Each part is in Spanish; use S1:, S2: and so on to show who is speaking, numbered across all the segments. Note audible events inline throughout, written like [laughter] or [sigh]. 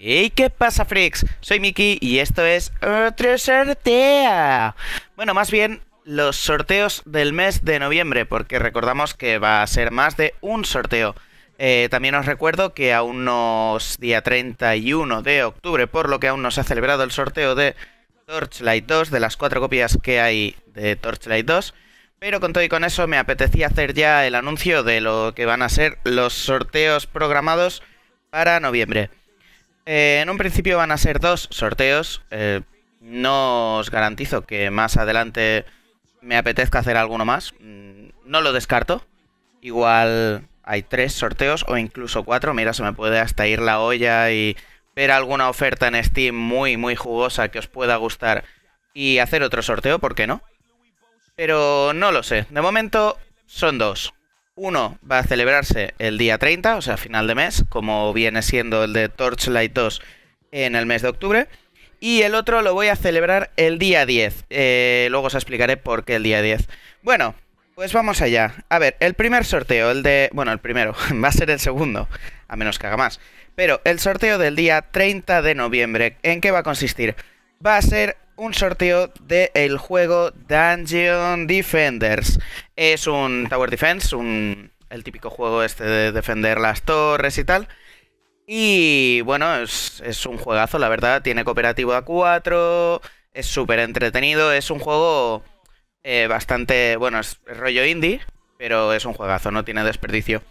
S1: Hey, ¿qué pasa, freaks? Soy Miki y esto es otro sorteo. Bueno, más bien los sorteos del mes de noviembre, porque recordamos que va a ser más de un sorteo. Eh, también os recuerdo que a unos día 31 de octubre, por lo que aún no se ha celebrado el sorteo de Torchlight 2, de las cuatro copias que hay de Torchlight 2. Pero con todo y con eso me apetecía hacer ya el anuncio de lo que van a ser los sorteos programados para noviembre. Eh, en un principio van a ser dos sorteos. Eh, no os garantizo que más adelante me apetezca hacer alguno más. Mm, no lo descarto. Igual hay tres sorteos o incluso cuatro. Mira, se me puede hasta ir la olla y ver alguna oferta en Steam muy, muy jugosa que os pueda gustar y hacer otro sorteo, ¿por qué no? Pero no lo sé. De momento son dos. Uno va a celebrarse el día 30, o sea, final de mes, como viene siendo el de Torchlight 2 en el mes de octubre. Y el otro lo voy a celebrar el día 10. Eh, luego os explicaré por qué el día 10. Bueno, pues vamos allá. A ver, el primer sorteo, el de... Bueno, el primero, [laughs] va a ser el segundo, a menos que haga más. Pero el sorteo del día 30 de noviembre, ¿en qué va a consistir? Va a ser un sorteo del el juego Dungeon Defenders. Es un Tower Defense, un, el típico juego este de defender las torres y tal. Y bueno, es, un juegazo, la verdad. Tiene cooperativo a 4, es súper entretenido, es un juego eh, bastante, bueno, es rollo indie, pero es un juegazo, no tiene desperdicio.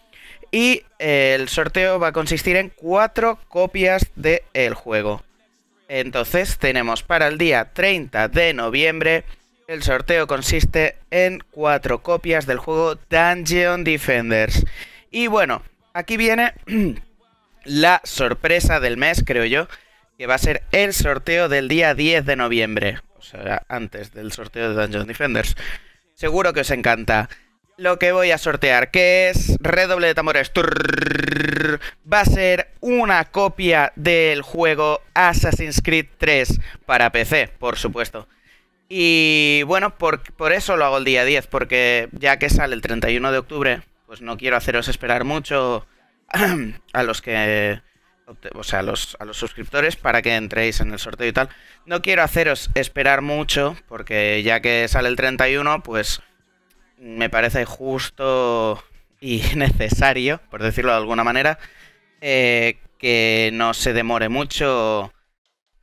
S1: Y eh, el sorteo va a consistir en cuatro copias del juego. Entonces tenemos para el día 30 de noviembre, el sorteo consiste en cuatro copias del juego Dungeon Defenders. Y bueno, aquí viene [clears throat] la sorpresa del mes, creo yo, que va a ser el sorteo del día 10 de noviembre. O sea, antes del sorteo de Dungeon Defenders. Seguro que os encanta lo que voy a sortear, que es redoble de Tamores, va a ser una copia del juego Assassin's Creed 3 para PC, por supuesto. Y bueno, por, eso lo hago el día 10, porque ya que sale el 31 de octubre, pues no quiero haceros esperar mucho [clears throat] a los que... O sea, los, a los suscriptores para que entréis en el sorteo y tal. No quiero haceros esperar mucho, porque ya que sale el 31, pues me parece justo y [laughs] necesario, por decirlo de alguna manera, eh, que no se demore mucho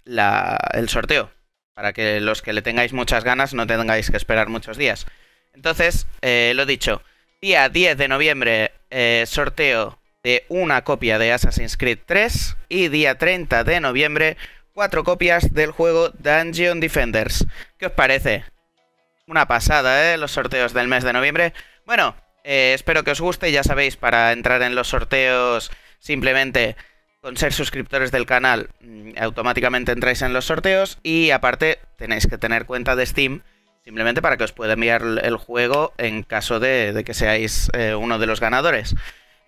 S1: el sorteo, para que los que le tengáis muchas ganas no tengáis que esperar muchos días. Entonces, eh, lo dicho, día 10 de noviembre eh, sorteo de una copia de Assassin's Creed 3 y día 30 de noviembre cuatro copias del juego Dungeon Defenders. ¿Qué os parece? Una pasada, ¿eh? Los sorteos del mes de noviembre. Bueno, eh, espero que os guste. Ya sabéis, para entrar en los sorteos, simplemente con ser suscriptores del canal, mm, automáticamente entráis en los sorteos. Y aparte, tenéis que tener cuenta de Steam, simplemente para que os pueda enviar el juego en caso de, que seáis eh, uno de los ganadores.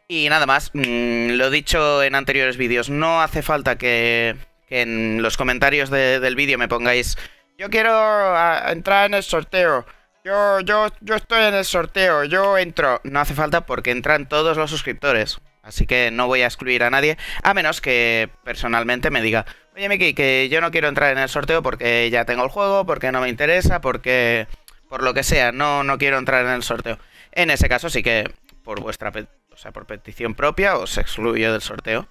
S1: Y nada más, mm, lo dicho en anteriores vídeos, no hace falta que, en los comentarios del vídeo me pongáis yo quiero ah, entrar en el sorteo. Yo, yo, yo estoy en el sorteo, yo entro. No hace falta porque entran todos los suscriptores. Así que no voy a excluir a nadie, a menos que personalmente me diga, oye Miki, que yo no quiero entrar en el sorteo porque ya tengo el juego, porque no me interesa, porque por lo que sea, no, no quiero entrar en el sorteo. En ese caso sí que por vuestra, o sea, por petición propia os excluyo del sorteo.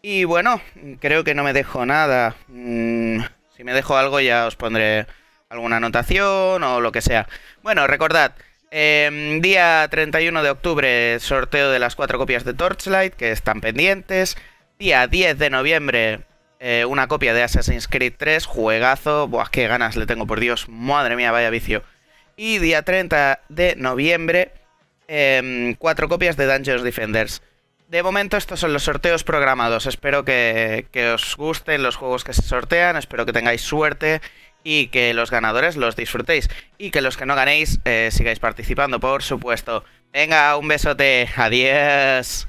S1: Y bueno, creo que no me dejo nada. mmm... Si me dejo algo ya os pondré alguna anotación o lo que sea. Bueno, recordad, em, día 31 de octubre sorteo de las cuatro copias de Torchlight que están pendientes. Día 10 de noviembre eh, una copia de Assassin's Creed 3, juegazo. Buah, qué ganas le tengo, por Dios. Madre mía, vaya vicio. Y día 30 de noviembre, em, cuatro copias de Dungeons Defenders de momento estos son los sorteos programados. Espero que, os gusten los juegos que se sortean, espero que tengáis suerte y que los ganadores los disfrutéis. Y que los que no ganéis eh, sigáis participando, por supuesto. Venga, un besote, adiós.